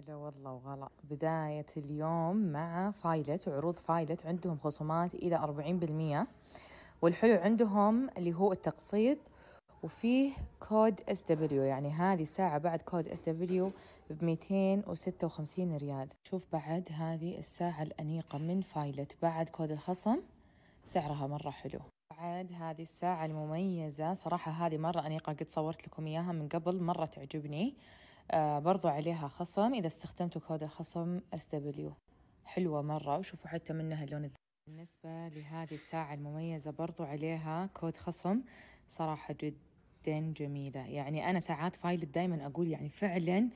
هلا والله وغلا بداية اليوم مع فايلت عروض فايلت عندهم خصومات إلى أربعين بالمية والحلو عندهم اللي هو التقسيط وفيه كود اس دبليو يعني هذه الساعة بعد كود اس دبليو بميتين وستة وخمسين ريال شوف بعد هذه الساعة الأنيقة من فايلت بعد كود الخصم سعرها مرة حلو بعد هذه الساعة المميزة صراحة هذه مرة أنيقة قد صورت لكم إياها من قبل مرة تعجبني آه، برضو عليها خصم إذا استخدمتوا كود الخصم SW حلوة مرة وشوفوا حتى منها اللون الذهبي بالنسبة لهذه الساعة المميزة برضو عليها كود خصم صراحة جدا جميلة يعني أنا ساعات فايلت دايما أقول يعني فعلا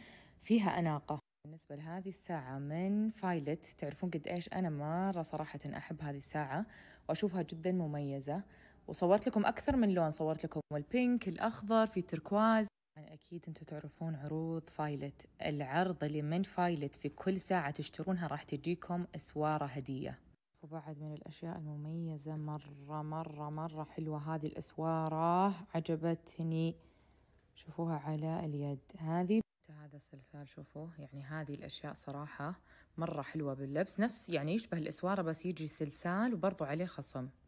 فيها أناقة بالنسبة لهذه الساعة من فايلت تعرفون قد إيش أنا مرة صراحة أحب هذه الساعة وأشوفها جدا مميزة وصورت لكم أكثر من لون صورت لكم البينك الأخضر في تركواز اكيد انتم تعرفون عروض فايلت العرض اللي من فايلت في كل ساعه تشترونها راح تجيكم اسواره هديه وبعد من الأشياء المميزة مرة مرة مرة حلوة هذه الأسوارة عجبتني شوفوها على اليد هذه هذا السلسال شوفوه يعني هذه الأشياء صراحة مرة حلوة باللبس نفس يعني يشبه الأسوارة بس يجي سلسال وبرضو عليه خصم